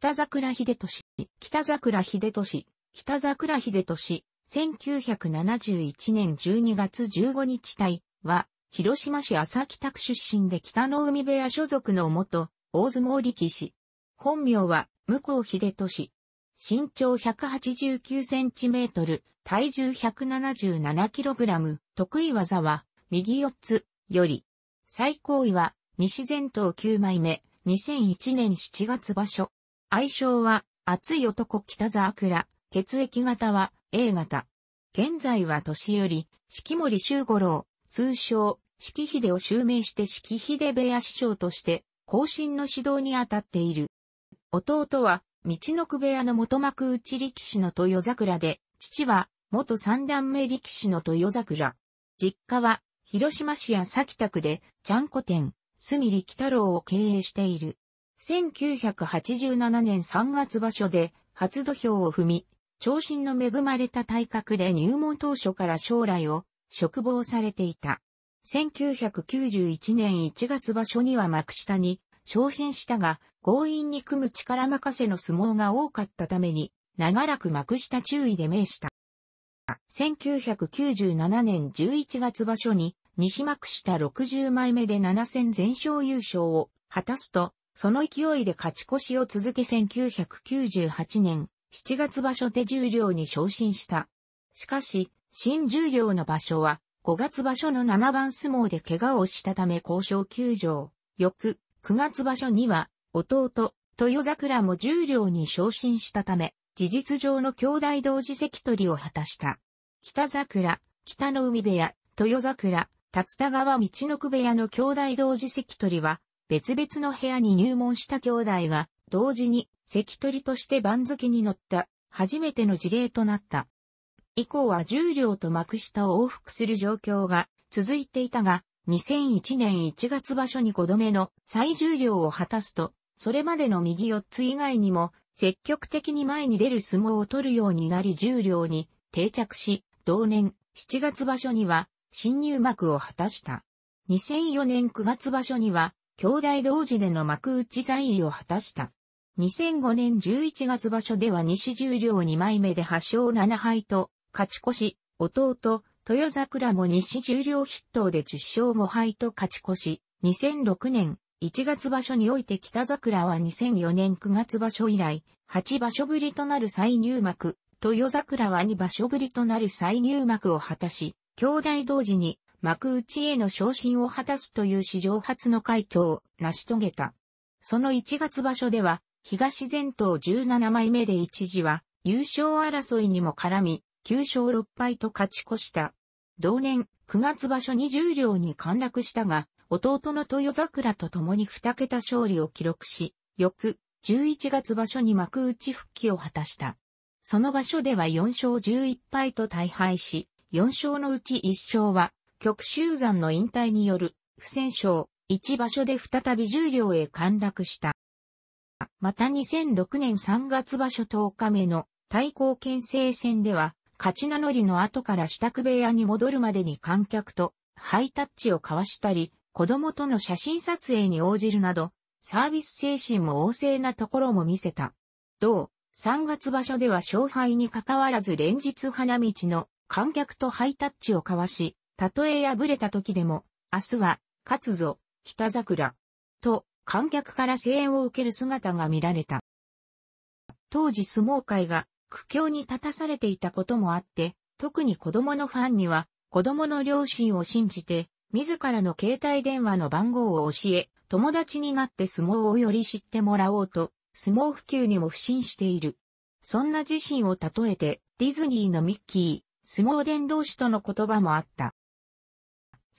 北桜秀俊、北桜秀俊、北桜秀俊、1971年12月15日隊は、広島市浅北区出身で北の海部屋所属の元、大相撲力士。本名は、向こう秀俊。身長189センチメートル、体重177キログラム、得意技は、右四つ、より。最高位は、西前頭9枚目、2001年7月場所。愛称は、熱い男北沢倉、血液型は A 型。現在は年寄り、四季森修五郎、通称、四季秀を襲名して四季秀部屋師匠として、後進の指導に当たっている。弟は、道の区部屋の元幕内力士の豊桜で、父は、元三段目力士の豊桜。実家は、広島市や佐田区で、ちゃんこ店、すみり太郎を経営している。1987年3月場所で初土俵を踏み、長身の恵まれた体格で入門当初から将来を嘱望されていた。1991年1月場所には幕下に昇進したが、強引に組む力任せの相撲が多かったために、長らく幕下注意で命した。1997年11月場所に、西幕下60枚目で7戦全勝優勝を果たすと、その勢いで勝ち越しを続け1998年7月場所で十両に昇進した。しかし、新十両の場所は5月場所の7番相撲で怪我をしたため交渉休場。翌9月場所には弟、豊桜も十両に昇進したため、事実上の兄弟同時席取りを果たした。北桜、北の海部屋、豊桜、竜田川道の区部屋の兄弟同時席取りは、別々の部屋に入門した兄弟が、同時に、関取として番付に乗った、初めての事例となった。以降は重量と幕下を往復する状況が続いていたが、2001年1月場所に5度目の最重量を果たすと、それまでの右4つ以外にも、積極的に前に出る相撲を取るようになり重量に定着し、同年7月場所には新入幕を果たした。2004年9月場所には兄弟同時での幕内在位を果たした。2005年11月場所では西十両2枚目で8勝7敗と、勝ち越し、弟、豊桜も西十両筆頭で10勝5敗と勝ち越し、2006年1月場所において北桜は2004年9月場所以来、8場所ぶりとなる再入幕、豊桜は2場所ぶりとなる再入幕を果たし、兄弟同時に幕内への昇進を果たすという史上初の快挙を成し遂げた。その1月場所では、東前頭17枚目で一時は、優勝争いにも絡み、9勝6敗と勝ち越した。同年、9月場所20両に陥落したが、弟の豊桜と共に2桁勝利を記録し、翌、11月場所に幕内復帰を果たした。その場所では4勝11敗と大敗し、4勝のうち1勝は極州山の引退による不戦勝、一場所で再び重量へ陥落した。また2006年3月場所10日目の対抗県政戦では、勝ち名乗りの後から支度部屋に戻るまでに観客とハイタッチを交わしたり、子供との写真撮影に応じるなど、サービス精神も旺盛なところも見せた。同、3月場所では勝敗に関わらず連日花道の観客とハイタッチを交わし、たとえ破れた時でも、明日は、勝つぞ、北桜。と、観客から声援を受ける姿が見られた。当時相撲界が苦境に立たされていたこともあって、特に子供のファンには、子供の両親を信じて、自らの携帯電話の番号を教え、友達になって相撲をより知ってもらおうと、相撲普及にも不信している。そんな自身を例えて、ディズニーのミッキー、相撲伝道師との言葉もあった。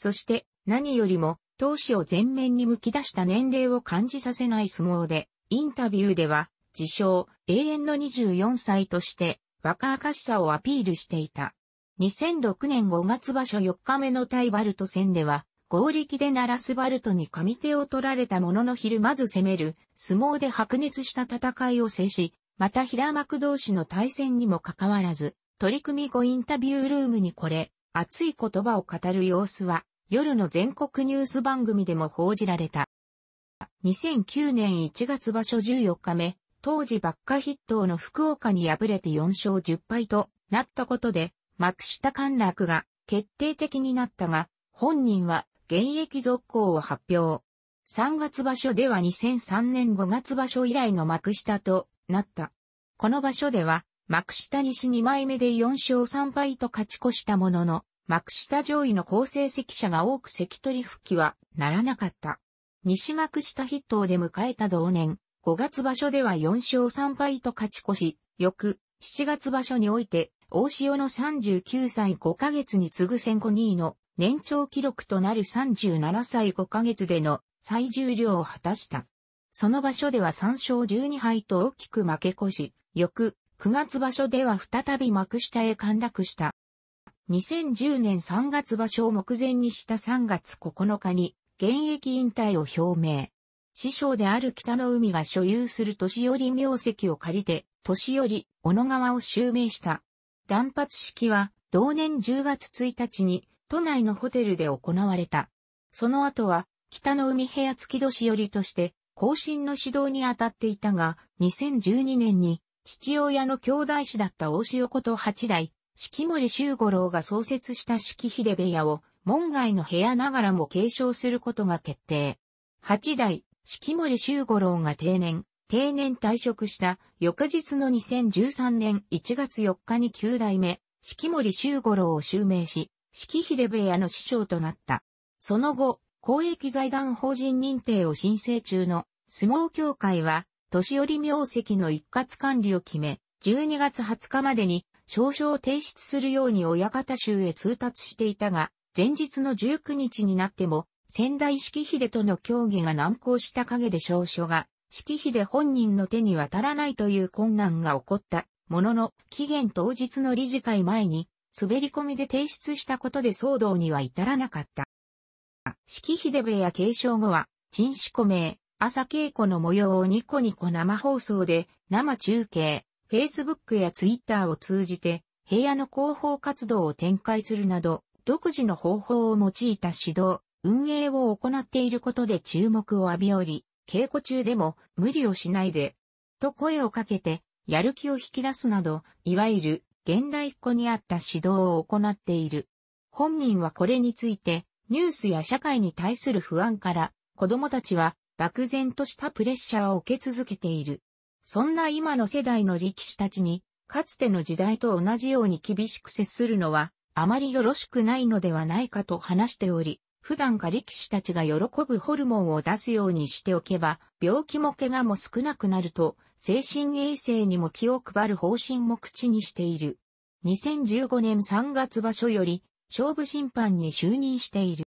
そして何よりも闘志を前面に剥き出した年齢を感じさせない相撲で、インタビューでは自称永遠の24歳として若々しさをアピールしていた。2006年5月場所4日目の対バルト戦では、合力で鳴らすバルトに上手を取られたものの昼まず攻める、相撲で白熱した戦いを制し、また平幕同士の対戦にもかかわらず、取り組み後インタビュールームにこれ、熱い言葉を語る様子は、夜の全国ニュース番組でも報じられた。2009年1月場所14日目、当時ッカヒ筆頭の福岡に敗れて4勝10敗となったことで、幕下陥落が決定的になったが、本人は現役続行を発表。3月場所では2003年5月場所以来の幕下となった。この場所では幕下西2枚目で4勝3敗と勝ち越したものの、幕下上位の好成績者が多く関取復帰はならなかった。西幕下筆頭で迎えた同年、5月場所では4勝3敗と勝ち越し、翌7月場所において、大潮の39歳5ヶ月に次ぐ戦後2位の年長記録となる37歳5ヶ月での最重量を果たした。その場所では3勝12敗と大きく負け越し、翌9月場所では再び幕下へ陥落した。2010年3月場所を目前にした3月9日に現役引退を表明。師匠である北の海が所有する年寄り名跡を借りて、年寄り、小野川を襲名した。断髪式は、同年10月1日に、都内のホテルで行われた。その後は、北の海部屋付き年寄りとして、更新の指導に当たっていたが、2012年に、父親の兄弟子だった大塩こと八代、四季森周五郎が創設した四季秀部屋を門外の部屋ながらも継承することが決定。八代、四季森周五郎が定年、定年退職した翌日の2013年1月4日に九代目、四季森周五郎を襲名し、四季秀部屋の師匠となった。その後、公益財団法人認定を申請中の相撲協会は、年寄り名跡の一括管理を決め、12月20日までに少々提出するように親方衆へ通達していたが、前日の19日になっても、仙台式秀との協議が難航した陰で少々が、式秀本人の手に渡らないという困難が起こった。ものの、期限当日の理事会前に、滑り込みで提出したことで騒動には至らなかった。式秀部屋継承後は、陳志子名、朝稽古の模様をニコニコ生放送で、生中継、Facebook や Twitter を通じて平野の広報活動を展開するなど、独自の方法を用いた指導、運営を行っていることで注目を浴びおり、稽古中でも無理をしないで、と声をかけて、やる気を引き出すなど、いわゆる現代っ子にあった指導を行っている。本人はこれについて、ニュースや社会に対する不安から、子供たちは漠然としたプレッシャーを受け続けている。そんな今の世代の力士たちに、かつての時代と同じように厳しく接するのは、あまりよろしくないのではないかと話しており、普段か力士たちが喜ぶホルモンを出すようにしておけば、病気も怪我も少なくなると、精神衛生にも気を配る方針も口にしている。2015年3月場所より、勝負審判に就任している。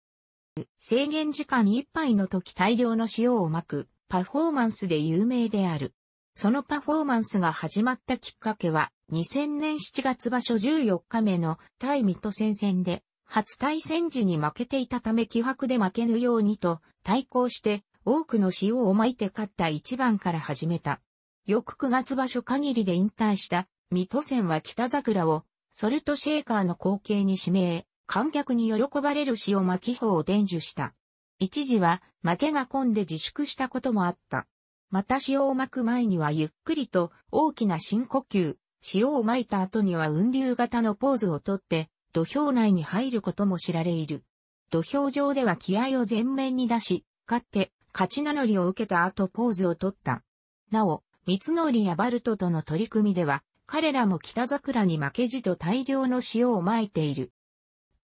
制限時間いっぱいの時大量の塩をまく、パフォーマンスで有名である。そのパフォーマンスが始まったきっかけは、2000年7月場所14日目の対水戸戦線で、初対戦時に負けていたため気迫で負けぬようにと対抗して多くの塩をまいて勝った一番から始めた。翌9月場所限りで引退した水戸戦は北桜をソルトシェーカーの後継に指名、観客に喜ばれる塩巻き法を伝授した。一時は負けが込んで自粛したこともあった。また塩をまく前にはゆっくりと大きな深呼吸、塩をまいた後には雲流型のポーズをとって、土俵内に入ることも知られいる。土俵上では気合を前面に出し、勝って、勝ち名乗りを受けた後ポーズをとった。なお、三つのりやバルトとの取り組みでは、彼らも北桜に負けじと大量の塩をまいている。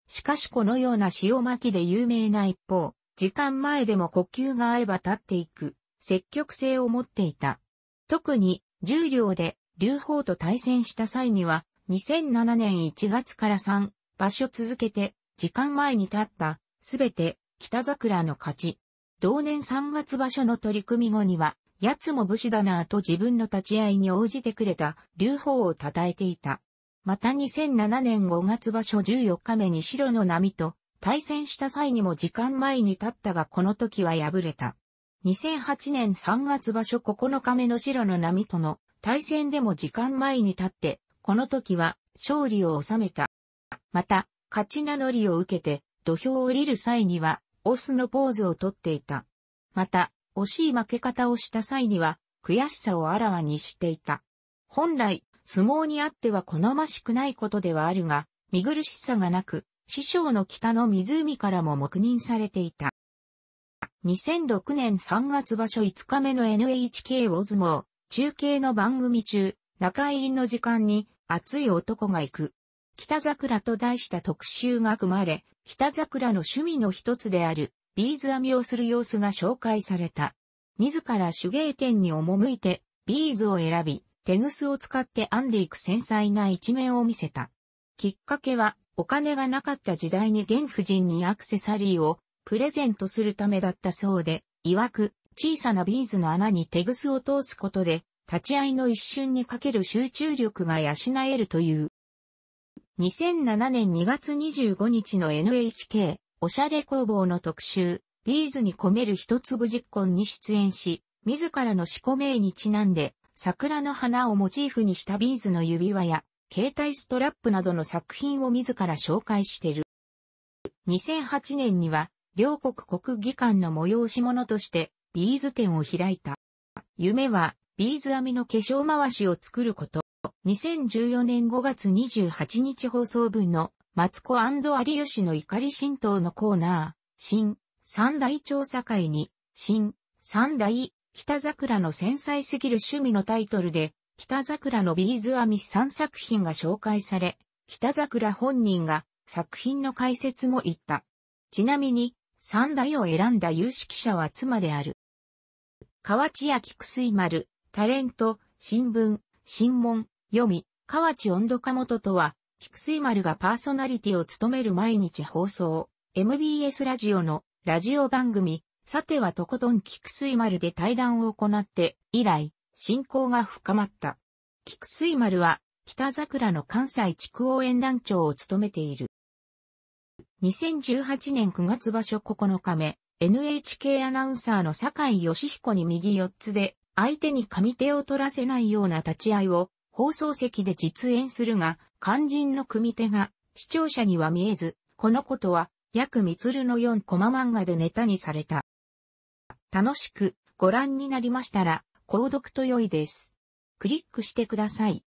しかしこのような塩まきで有名な一方、時間前でも呼吸が合えば立っていく、積極性を持っていた。特に、重量で、劉邦と対戦した際には、2007年1月から3場所続けて、時間前に立った、すべて、北桜の勝ち。同年3月場所の取り組み後には、やつも武士だなぁと自分の立ち合いに応じてくれた、劉邦を称えていた。また2007年5月場所14日目に白の波と対戦した際にも時間前に立ったがこの時は敗れた。2008年3月場所9日目の白の波との対戦でも時間前に立って、この時は勝利を収めた。また、勝ち名乗りを受けて、土俵を降りる際には、オスのポーズをとっていた。また、惜しい負け方をした際には、悔しさをあらわにしていた。本来、相撲にあっては好ましくないことではあるが、見苦しさがなく、師匠の北の湖からも黙認されていた。2006年3月場所5日目の NHK 大相撲、中継の番組中、中入りの時間に熱い男が行く。北桜と題した特集が組まれ、北桜の趣味の一つである、ビーズ編みをする様子が紹介された。自ら手芸店に赴いて、ビーズを選び、テグスを使って編んでいく繊細な一面を見せた。きっかけは、お金がなかった時代に現夫人にアクセサリーをプレゼントするためだったそうで、曰く、小さなビーズの穴にテグスを通すことで、立ち合いの一瞬にかける集中力が養えるという。2007年2月25日の NHK、おしゃれ工房の特集、ビーズに込める一粒実婚に出演し、自らの四個名にちなんで、桜の花をモチーフにしたビーズの指輪や、携帯ストラップなどの作品を自ら紹介している。2008年には、両国国技館の催し物としてビーズ展を開いた。夢はビーズ編みの化粧回しを作ること。2014年5月28日放送分のマツコ有吉の怒り神道のコーナー、新三大調査会に、新三大北桜の繊細すぎる趣味のタイトルで、北桜のビーズ編み3作品が紹介され、北桜本人が作品の解説も言った。ちなみに、三代を選んだ有識者は妻である。河内焼薬丸、タレント、新聞、新聞、読み、河内温度かもととは、菊水丸がパーソナリティを務める毎日放送、MBS ラジオのラジオ番組、さてはとことん菊水丸で対談を行って以来、信仰が深まった。菊水丸は北桜の関西地区応援団長を務めている。2018年9月場所9日目、NHK アナウンサーの坂井義彦に右4つで、相手に紙手を取らせないような立ち合いを放送席で実演するが、肝心の組手が視聴者には見えず、このことは、約みつるの4コマ漫画でネタにされた。楽しくご覧になりましたら、購読と良いです。クリックしてください。